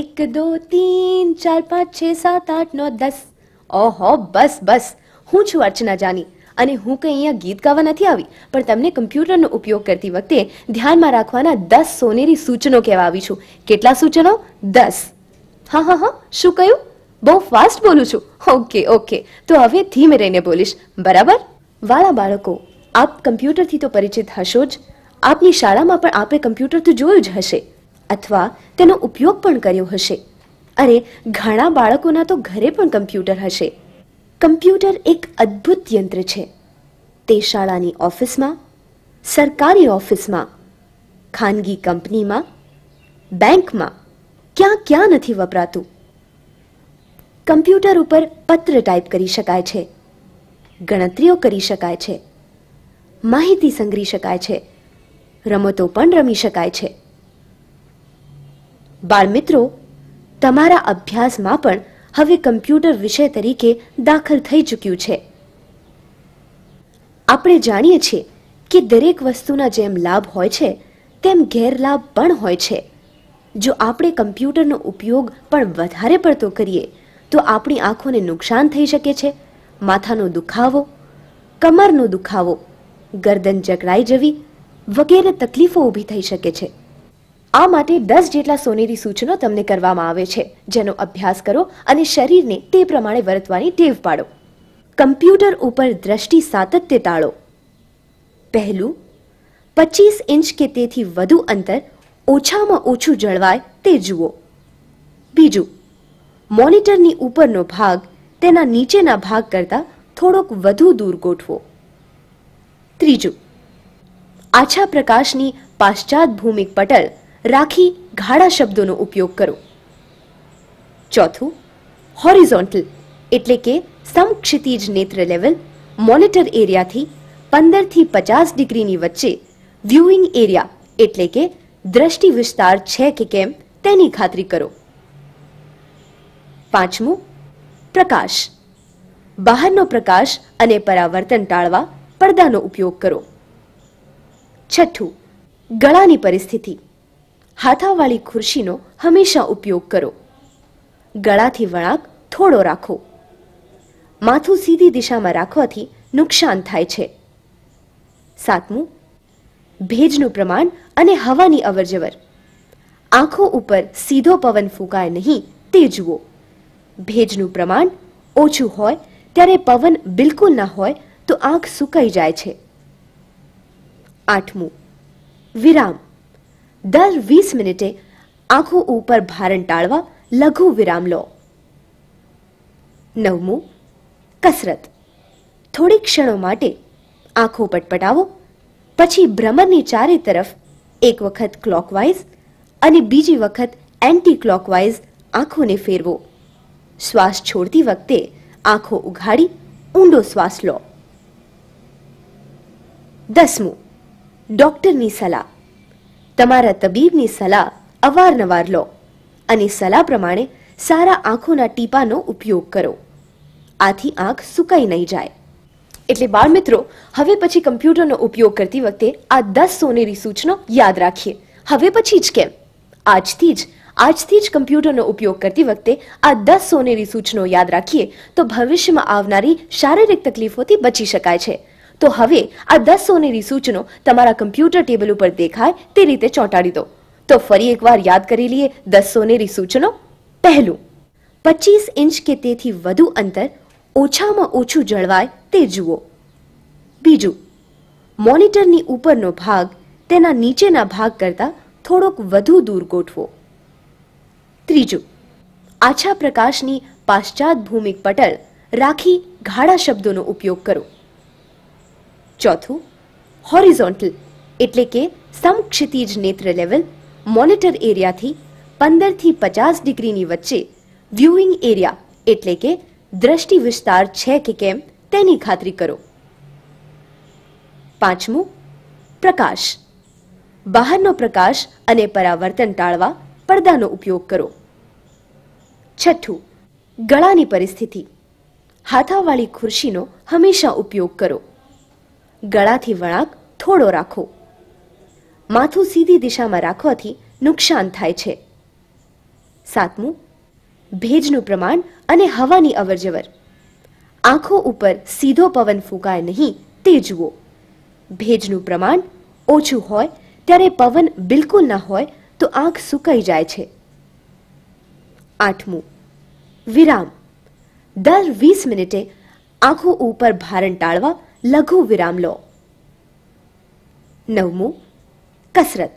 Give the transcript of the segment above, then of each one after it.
એક દો તીન ચાર પાંચ છ સાત આઠ નવ દસ ઓહો બસ બસ હું છું અર્ચના જાની અને હું કંઈ અહીંયા ગીત ગાવા નથી આવી પણ તમને કમ્પ્યુટરનો ઉપયોગ કરતી વખતે ધ્યાનમાં રાખવાના દસ સોનેરી સૂચનો કહેવા આવી છું કેટલા સૂચનો દસ હા હા હા શું કહ્યું બહુ ફાસ્ટ બોલું છું ઓકે ઓકે તો હવે ધીમે રહીને બોલીશ બરાબર વાળા બાળકો આપ કમ્પ્યુટરથી તો પરિચિત હશો જ આપની શાળામાં પણ આપે કમ્પ્યુટર તો જોયું જ હશે અથવા તેનો ઉપયોગ પણ કર્યો હશે અરે ઘણા બાળકોના તો ઘરે પણ કમ્પ્યુટર હશે કમ્પ્યુટર એક અદ્ભુત યંત્ર છે તે શાળાની ઓફિસમાં સરકારી ઓફિસમાં ખાનગી કંપનીમાં બેંકમાં ક્યાં ક્યાં નથી વપરાતું કમ્પ્યુટર ઉપર પત્ર ટાઈપ કરી શકાય છે ગણતરીઓ કરી શકાય છે માહિતી સંગ્રહી શકાય છે રમતો પણ રમી શકાય છે બાળમિત્રો તમારા અભ્યાસમાં પણ હવે કમ્પ્યુટર વિષય તરીકે દાખલ થઈ ચૂક્યું છે આપણે જાણીએ છીએ કે દરેક વસ્તુના જેમ લાભ હોય છે તેમ ગેરલાભ પણ હોય છે જો આપણે કમ્પ્યુટરનો ઉપયોગ પણ વધારે પડતો કરીએ તો આપણી આંખોને નુકસાન થઈ શકે છે માથાનો દુખાવો કમરનો દુખાવો ગરદન જકડાઈ જવી વગેરે તકલીફો ઊભી થઈ શકે છે આ માટે દસ જેટલા સોનેરી સૂચનો તમને કરવામાં આવે છે જેનો અભ્યાસ કરો અને શરીરને તે પ્રમાણે વર્તવાની ટેવ પાડો કમ્પ્યુટર ઉપર દ્રષ્ટિ સાતત્ય ટાળો પહેલું પચીસ ઇંચ કે તેથી વધુ અંતર ઓછામાં ઓછું જળવાય તે જુઓ બીજું મોનિટરની ઉપરનો ભાગ તેના નીચેના ભાગ કરતાં થોડોક વધુ દૂર ગોઠવો ત્રીજું આછા પ્રકાશની પાશ્ચાત ભૂમિક પટલ રાખી ગાળા શબ્દોનો ઉપયોગ કરો ચોથું હોરિઝોન્ટલ એટલે કે સમક્ષિતિજ નેત્ર લેવલ મોનિટર એરિયાથી પંદરથી પચાસ ડિગ્રીની વચ્ચે વ્યુઇંગ એરિયા એટલે કે દ્રષ્ટિ વિસ્તાર છે કે કેમ તેની ખાતરી કરો પાંચમું પ્રકાશ બહારનો પ્રકાશ અને પરાવર્તન ટાળવા પડદાનો ઉપયોગ કરો છઠ્ઠું ગળાની પરિસ્થિતિ હાથાવાળી ખુરશીનો હંમેશા ઉપયોગ કરો ગળાથી વળાંક થોડો રાખો માથું સીધી દિશામાં રાખવાથી નુકસાન થાય છે સાતમું ભેજનું પ્રમાણ અને હવાની અવરજવર આંખો ઉપર સીધો પવન ફૂંકાય નહીં તે જુઓ ભેજનું પ્રમાણ ઓછું હોય ત્યારે પવન બિલકુલ ના હોય તો આંખ સુકાઈ જાય છે આઠમું વિરામ દર વીસ મિનિટે આંખો ઉપર ભારણ ટાળવા લઘુ વિરામ લો નવમું કસરત થોડી ક્ષણો માટે આંખો પટપટાવો પછી ભ્રમણની ચારે તરફ એક વખત ક્લોકવાઇઝ અને બીજી વખત એન્ટી ક્લોકવાઇઝ આંખોને ફેરવો શ્વાસ છોડતી વખતે આંખો ઉઘાડી ઊંડો શ્વાસ લો દસમું ડોક્ટરની સલાહ તમારા તબીબની સલાહ અવારનવાર લો અને સલાહ પ્રમાણે સારા આંખોના ટીપાનો ઉપયોગ કરો આથી આંખ સુકાઈ નહીં જાય એટલે બાળ મિત્રો હવે પછી કમ્પ્યુટરનો ઉપયોગ કરતી વખતે આ દસ સોનેરી સૂચનો યાદ રાખીએ હવે પછી જ કેમ આજથી જ આજથી જ કમ્પ્યુટરનો ઉપયોગ કરતી વખતે આ દસ સોનેરી સૂચનો યાદ રાખીએ તો ભવિષ્યમાં આવનારી શારીરિક તકલીફોથી બચી શકાય છે તો હવે આ દસ સોનેરી સૂચનો તમારા કમ્પ્યુટર ટેબલ ઉપર દેખાય તે રીતે ચોંટાડી દો તો ફરી એકવાર યાદ કરી લઈએ દસ સોનેરી સૂચનો પહેલું પચીસ ઇંચ કે તેથી વધુ અંતર ઓછામાં ઓછું જળવાય તે જુઓ બીજું મોનિટરની ઉપરનો ભાગ તેના નીચેના ભાગ કરતાં થોડોક વધુ દૂર ગોઠવો ત્રીજું આછા પ્રકાશની પાશ્ચાત ભૂમિક પટલ રાખી ગાળા શબ્દોનો ઉપયોગ કરો ચોથું હોરિઝોન્ટલ એટલે કે સમક્ષિતિજ નેત્ર લેવલ મોનિટર એરિયાથી પંદરથી પચાસ ડિગ્રીની વચ્ચે વ્યુઇંગ એરિયા એટલે કે દ્રષ્ટિ વિસ્તાર છે કે કેમ તેની ખાતરી કરો પાંચમું પ્રકાશ બહારનો પ્રકાશ અને પરાવર્તન ટાળવા પડદાનો ઉપયોગ કરો છઠ્ઠું ગળાની પરિસ્થિતિ હાથાવાળી ખુરશીનો હંમેશા ઉપયોગ કરો ગળાથી વળાંક થોડો રાખો માથું સીધી દિશામાં રાખવાથી નુકસાન થાય છે સાતમું ભેજનું પ્રમાણ અને હવાની અવરજવર આંખો ઉપર સીધો પવન ફૂંકાય નહીં તે જુઓ ભેજનું પ્રમાણ ઓછું હોય ત્યારે પવન બિલકુલ ના હોય તો આંખ સુકાઈ જાય છે આઠમું વિરામ દર વીસ મિનિટે આંખો ઉપર ભારણ ટાળવા લઘુ વિરામ લો નવમું કસરત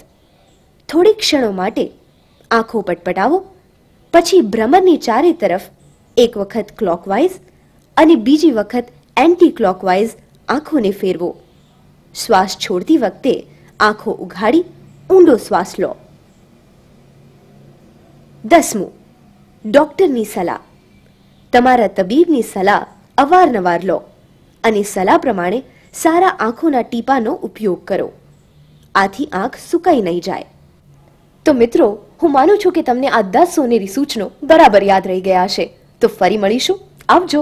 થોડી ક્ષણો માટે આંખો પટપટાવો પછી ભ્રમરની ચારે તરફ એક વખત ક્લોકવાઇઝ અને બીજી વખત એન્ટી ક્લોકવાઇઝ આંખોને ફેરવો શ્વાસ છોડતી વખતે આંખો ઉઘાડી ઊંડો શ્વાસ લો દસમું ડૉક્ટરની સલાહ તમારા તબીબની સલાહ અવારનવાર લો અને સલાહ પ્રમાણે સારા આંખોના ટીપાનો ઉપયોગ કરો આથી આંખ સુકાઈ નહીં જાય તો મિત્રો હું માનું છું કે તમને આ દસ સોનેરી સૂચનો બરાબર યાદ રહી ગયા છે તો ફરી મળીશું આવજો